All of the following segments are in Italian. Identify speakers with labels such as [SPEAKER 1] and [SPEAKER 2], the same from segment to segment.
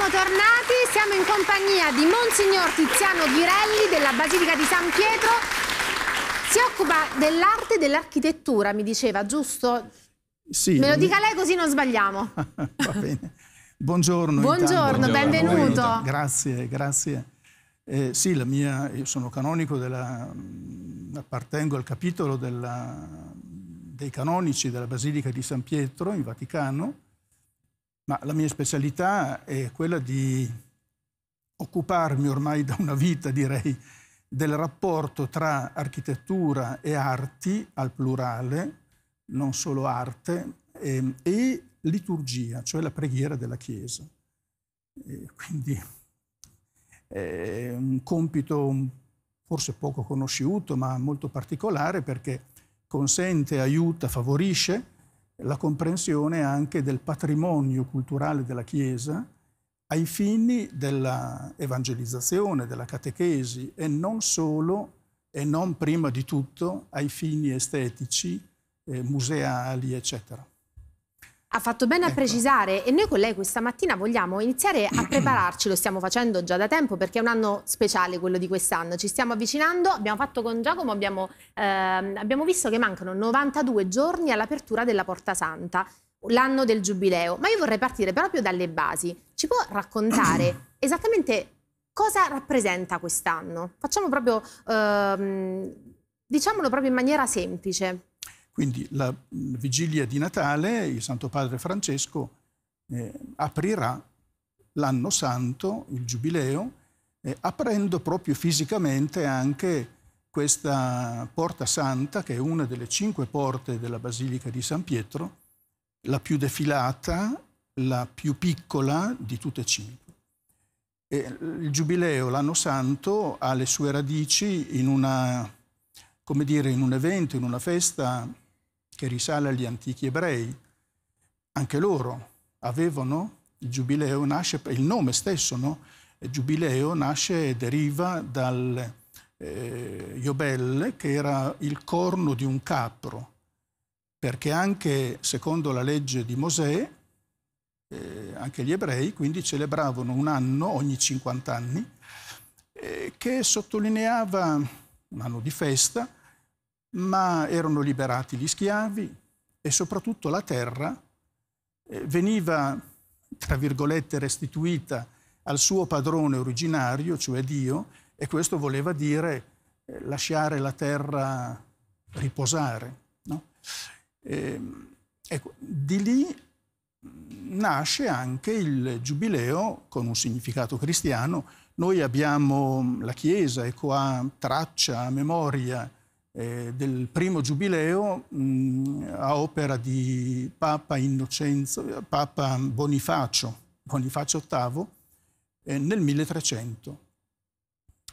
[SPEAKER 1] Siamo tornati, siamo in compagnia di Monsignor Tiziano Ghirelli della Basilica di San Pietro. Si occupa dell'arte e dell'architettura, mi diceva, giusto?
[SPEAKER 2] Sì. Me lo dica
[SPEAKER 1] lei così non sbagliamo.
[SPEAKER 2] Va bene. Buongiorno. Buongiorno, Buongiorno benvenuto. Grazie, grazie. Eh, sì, la mia, io sono canonico, della, mm, appartengo al capitolo della, dei canonici della Basilica di San Pietro in Vaticano ma la mia specialità è quella di occuparmi ormai da una vita, direi, del rapporto tra architettura e arti, al plurale, non solo arte, e, ehm, e liturgia, cioè la preghiera della Chiesa. E quindi è un compito forse poco conosciuto, ma molto particolare perché consente, aiuta, favorisce la comprensione anche del patrimonio culturale della Chiesa ai fini dell'evangelizzazione, della catechesi e non solo e non prima di tutto ai fini estetici, eh, museali, eccetera.
[SPEAKER 1] Ha fatto bene ecco. a precisare e noi con lei questa mattina vogliamo iniziare a prepararci, lo stiamo facendo già da tempo perché è un anno speciale quello di quest'anno, ci stiamo avvicinando, abbiamo fatto con Giacomo, abbiamo, ehm, abbiamo visto che mancano 92 giorni all'apertura della Porta Santa, l'anno del Giubileo, ma io vorrei partire proprio dalle basi, ci può raccontare esattamente cosa rappresenta quest'anno? Facciamo proprio, ehm, diciamolo proprio in maniera semplice.
[SPEAKER 2] Quindi la mm, vigilia di Natale il Santo Padre Francesco eh, aprirà l'anno santo, il giubileo, eh, aprendo proprio fisicamente anche questa porta santa, che è una delle cinque porte della Basilica di San Pietro, la più defilata, la più piccola di tutte e cinque. E eh, il Giubileo, l'anno santo, ha le sue radici in, una, dire, in un evento, in una festa che risale agli antichi ebrei. Anche loro avevano il giubileo, nasce, il nome stesso, no? Il giubileo nasce e deriva dal eh, Iobel, che era il corno di un capro, perché anche secondo la legge di Mosè, eh, anche gli ebrei quindi celebravano un anno ogni 50 anni, eh, che sottolineava un anno di festa, ma erano liberati gli schiavi e soprattutto la terra eh, veniva, tra virgolette, restituita al suo padrone originario, cioè Dio, e questo voleva dire eh, lasciare la terra riposare. No? E, ehm, ecco, di lì mm, nasce anche il giubileo con un significato cristiano. Noi abbiamo mm, la Chiesa, ecco, ha traccia, memoria eh, del primo giubileo mh, mm, a opera di Papa, Innocenzo, Papa Bonifacio, Bonifacio VIII eh, nel 1300.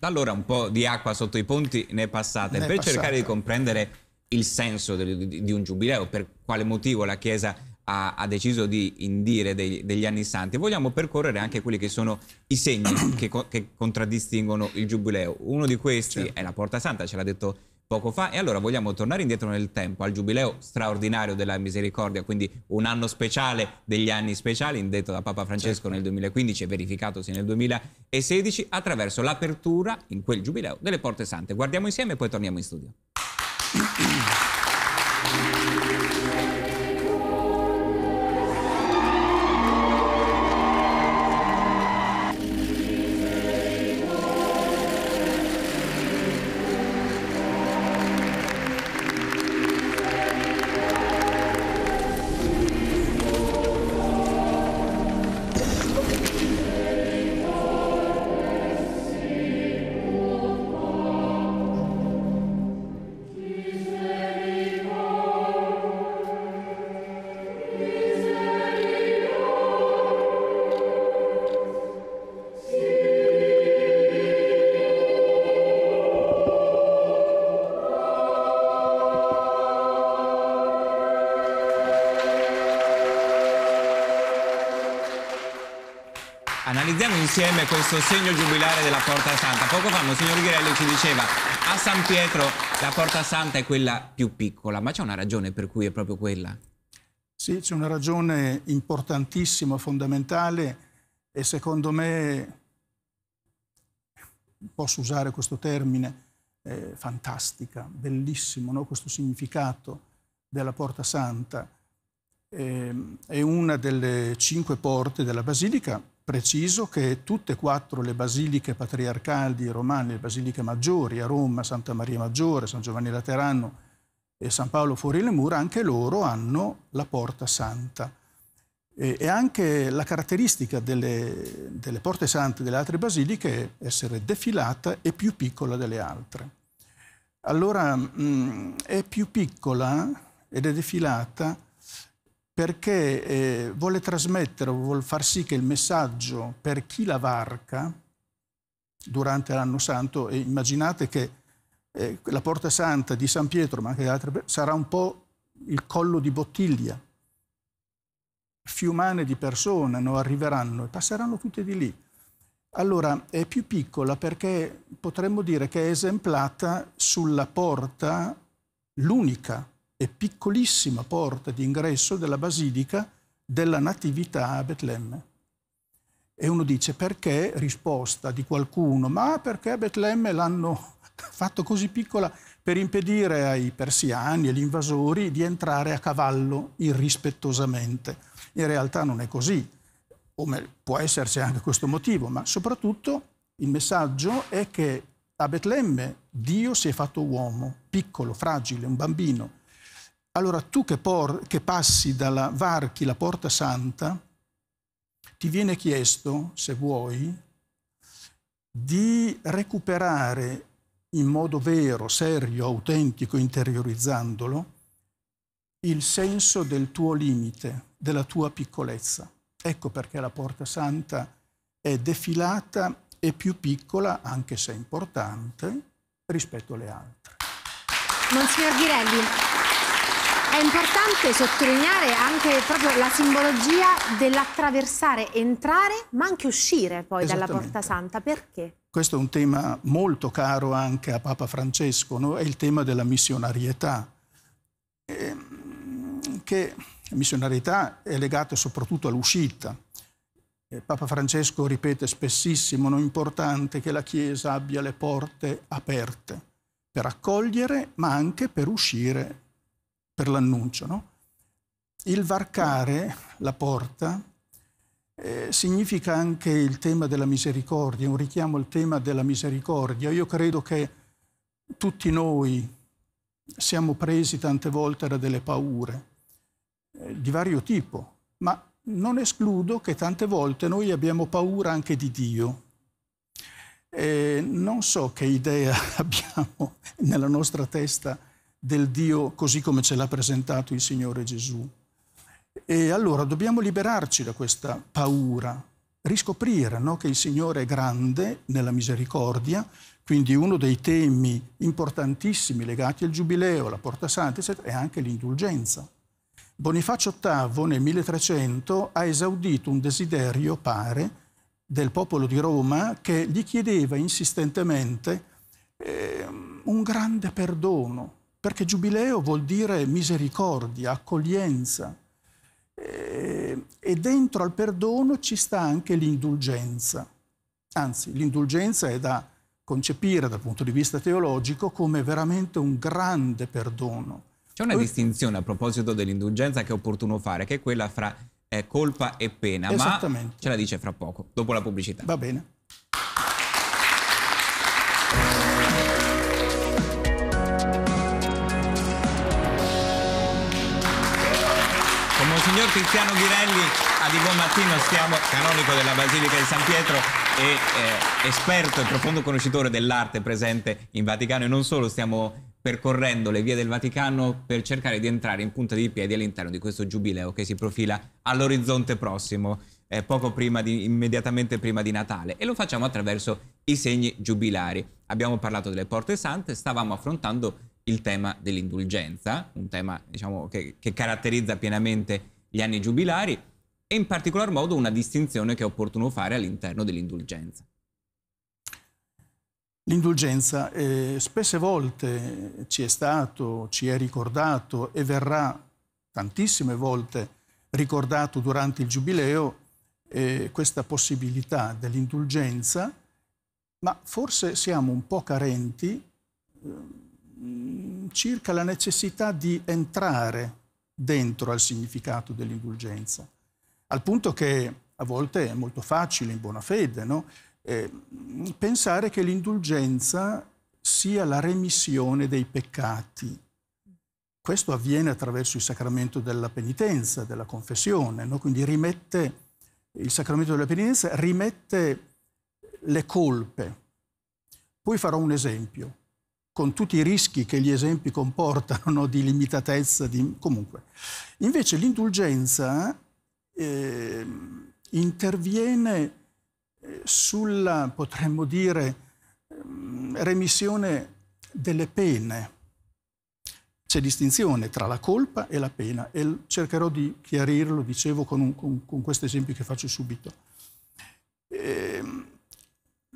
[SPEAKER 3] Allora un po' di acqua sotto i ponti ne è passata. Ne per passata. cercare di comprendere il senso di, di, un giubileo, per quale motivo la Chiesa ha, ha deciso di indire dei, degli anni santi, vogliamo percorrere anche quelli che sono i segni che, che, contraddistinguono il giubileo. Uno di questi certo. è la porta santa, ce l'ha detto poco fa e allora vogliamo tornare indietro nel tempo al giubileo straordinario della misericordia, quindi un anno speciale degli anni speciali indetto da Papa Francesco certo. nel 2015 e verificatosi nel 2016 attraverso l'apertura in quel giubileo delle porte sante. Guardiamo insieme e poi torniamo in studio. guardiamo insieme questo segno giubilare della Porta Santa. Poco fa il signor Ghirelli ci diceva a San Pietro la Porta Santa è quella più piccola, ma c'è una ragione per cui è proprio quella?
[SPEAKER 2] Sì, c'è una ragione importantissima, fondamentale e secondo me, posso usare questo termine, eh, fantastica, bellissimo no? questo significato della Porta Santa. Eh, è una delle cinque porte della Basilica Preciso che tutte e quattro le basiliche patriarcali romane, le basiliche maggiori a Roma, Santa Maria Maggiore, San Giovanni Laterano e San Paolo fuori le mura, anche loro hanno la porta santa. E, e anche la caratteristica delle, delle porte sante delle altre basiliche è essere defilata e più piccola delle altre. Allora mh, mm, è più piccola ed è defilata perché eh, vuole trasmettere, vuole far sì che il messaggio per chi la varca durante l'anno santo, e immaginate che eh, la porta santa di San Pietro, ma anche di altre, sarà un po' il collo di bottiglia. Fiumane di persone no, arriveranno e passeranno tutte di lì. Allora è più piccola perché potremmo dire che è esemplata sulla porta l'unica e piccolissima porta d'ingresso della basilica della Natività a Betlemme. E uno dice perché? Risposta di qualcuno, ma perché a Betlemme l'hanno fatto così piccola per impedire ai persiani e agli invasori di entrare a cavallo irrispettosamente. In realtà non è così, come può esserci anche questo motivo, ma soprattutto il messaggio è che a Betlemme Dio si è fatto uomo, piccolo, fragile, un bambino, allora tu che, por, che passi dalla varchi la porta santa, ti viene chiesto, se vuoi, di recuperare in modo vero, serio, autentico, interiorizzandolo, il senso del tuo limite, della tua piccolezza. Ecco perché la porta santa è defilata e più piccola, anche se importante, rispetto alle altre.
[SPEAKER 1] Monsignor Ghirelli, è importante sottolineare anche proprio la simbologia dell'attraversare, entrare ma anche uscire poi dalla Porta Santa. Perché?
[SPEAKER 2] Questo è un tema molto caro anche a Papa Francesco, no? è il tema della missionarietà, eh, che la missionarietà è legata soprattutto all'uscita. Eh, Papa Francesco ripete spessissimo, non è importante che la Chiesa abbia le porte aperte per accogliere ma anche per uscire per l'annuncio. No? Il varcare la porta eh, significa anche il tema della misericordia, un richiamo al tema della misericordia. Io credo che tutti noi siamo presi tante volte da delle paure eh, di vario tipo, ma non escludo che tante volte noi abbiamo paura anche di Dio. E eh, non so che idea abbiamo nella nostra testa del Dio così come ce l'ha presentato il Signore Gesù. E allora dobbiamo liberarci da questa paura, riscoprire no, che il Signore è grande nella misericordia, quindi uno dei temi importantissimi legati al Giubileo, alla Porta Santa, eccetera, è anche l'indulgenza. Bonifacio VIII nel 1300 ha esaudito un desiderio, pare, del popolo di Roma che gli chiedeva insistentemente eh, un grande perdono, perché giubileo vuol dire misericordia, accoglienza eh, e, dentro al perdono ci sta anche l'indulgenza. Anzi, l'indulgenza è da concepire dal punto di vista teologico come veramente un grande perdono.
[SPEAKER 3] C'è una distinzione a proposito dell'indulgenza che è opportuno fare, che è quella fra eh, colpa e pena, ma ce la dice fra poco, dopo la pubblicità. Va bene. Monsignor Tiziano Ghirelli a Di Buon Mattino, stiamo canonico della Basilica di San Pietro e eh, esperto e profondo conoscitore dell'arte presente in Vaticano e non solo, stiamo percorrendo le vie del Vaticano per cercare di entrare in punta di piedi all'interno di questo giubileo che si profila all'orizzonte prossimo, eh, poco prima di, immediatamente prima di Natale. E lo facciamo attraverso i segni giubilari. Abbiamo parlato delle porte sante, stavamo affrontando il tema dell'indulgenza, un tema diciamo, che, che, caratterizza pienamente gli anni giubilari e in particolar modo una distinzione che è opportuno fare all'interno dell'indulgenza.
[SPEAKER 2] L'indulgenza eh, spesse volte ci è stato, ci è ricordato e verrà tantissime volte ricordato durante il Giubileo eh, questa possibilità dell'indulgenza, ma forse siamo un po' carenti eh, circa la necessità di entrare dentro al significato dell'indulgenza, al punto che a volte è molto facile, in buona fede, no? eh, pensare che l'indulgenza sia la remissione dei peccati. Questo avviene attraverso il sacramento della penitenza, della confessione, no? quindi rimette, il sacramento della penitenza rimette le colpe. Poi farò un esempio con tutti i rischi che gli esempi comportano di limitatezza, di... comunque. Invece l'indulgenza ehm, eh, interviene sulla, potremmo dire, ehm, remissione delle pene. C'è distinzione tra la colpa e la pena e cercherò di chiarirlo, dicevo, con, un, con, con questo esempio che faccio subito. Eh,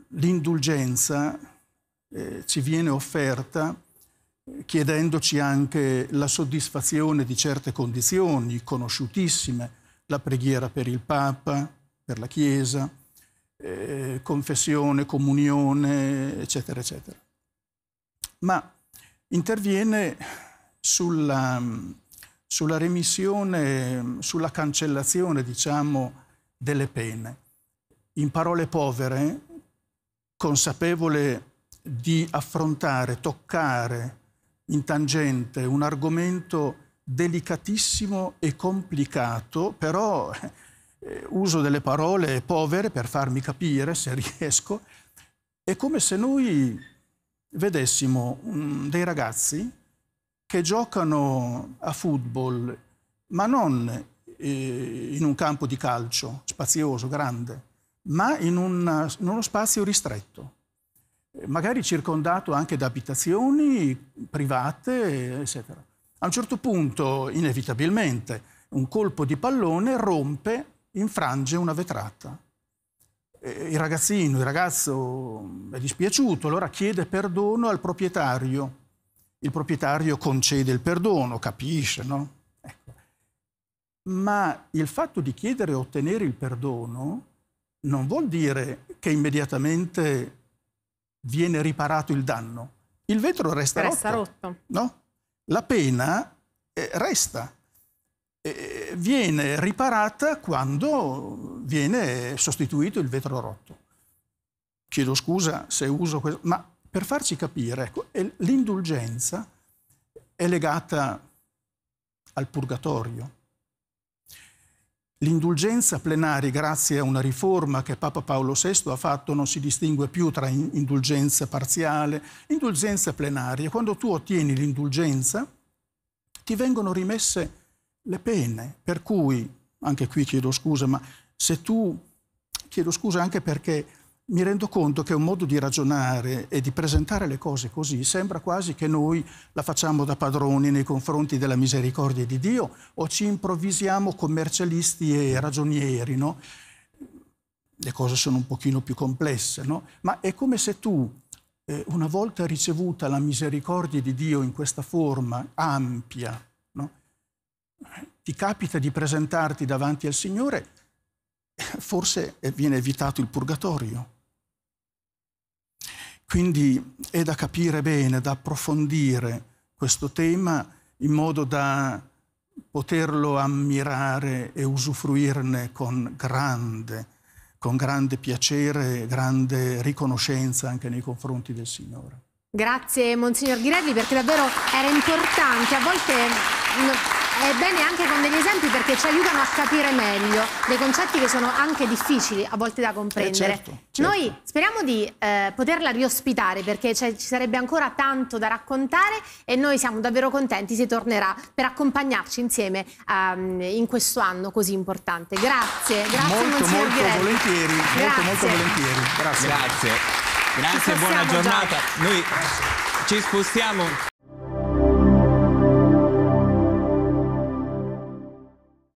[SPEAKER 2] l'indulgenza eh, ci viene offerta chiedendoci anche la soddisfazione di certe condizioni conosciutissime, la preghiera per il Papa, per la Chiesa, eh, confessione, comunione, eccetera, eccetera. Ma interviene sulla, sulla remissione, sulla cancellazione, diciamo, delle pene. In parole povere, consapevole di affrontare, toccare in tangente un argomento delicatissimo e complicato, però eh, uso delle parole povere per farmi capire se riesco, è come se noi vedessimo um, dei ragazzi che giocano a football, ma non eh, in un campo di calcio spazioso, grande, ma in, una, in uno spazio ristretto magari circondato anche da abitazioni private, eccetera. A un certo punto, inevitabilmente, un colpo di pallone rompe, infrange una vetrata. Il ragazzino, il ragazzo mm, è dispiaciuto, allora chiede perdono al proprietario. Il proprietario concede il perdono, capisce, no? Ecco. Ma il fatto di chiedere e ottenere il perdono non vuol dire che immediatamente viene riparato il danno. Il vetro resta, resta rotto. rotto. No? La pena eh, resta. Eh, viene riparata quando viene sostituito il vetro rotto. Chiedo scusa se uso questo, ma per farci capire, ecco, l'indulgenza è legata al purgatorio, L'indulgenza plenaria, grazie a una riforma che Papa Paolo VI ha fatto, non si distingue più tra indulgenza parziale, indulgenza plenaria. Quando tu ottieni l'indulgenza, ti vengono rimesse le pene, per cui, anche qui chiedo scusa, ma se tu, chiedo scusa anche perché mi rendo conto che un modo di ragionare e di presentare le cose così sembra quasi che noi la facciamo da padroni nei confronti della misericordia di Dio o ci improvvisiamo commercialisti e ragionieri, no? Le cose sono un pochino più complesse, no? Ma è come se tu, eh, una volta ricevuta la misericordia di Dio in questa forma ampia, no? ti capita di presentarti davanti al Signore forse viene evitato il purgatorio. Quindi è da capire bene, da approfondire questo tema in modo da poterlo ammirare e usufruirne con grande, con grande piacere e grande riconoscenza anche nei confronti del Signore.
[SPEAKER 1] Grazie Monsignor Ghirelli perché davvero era importante, a volte è bene anche con degli esempi perché ci aiutano a capire meglio dei concetti che sono anche difficili a volte da comprendere. Eh certo, certo. Noi speriamo di eh, poterla riospitare perché ci sarebbe ancora tanto da raccontare e noi siamo davvero contenti se tornerà per accompagnarci insieme um, in questo anno così importante. Grazie, grazie molto, molto volentieri,
[SPEAKER 2] grazie. molto, molto volentieri. Grazie. Grazie,
[SPEAKER 3] grazie buona giornata. Già. Noi ci spostiamo.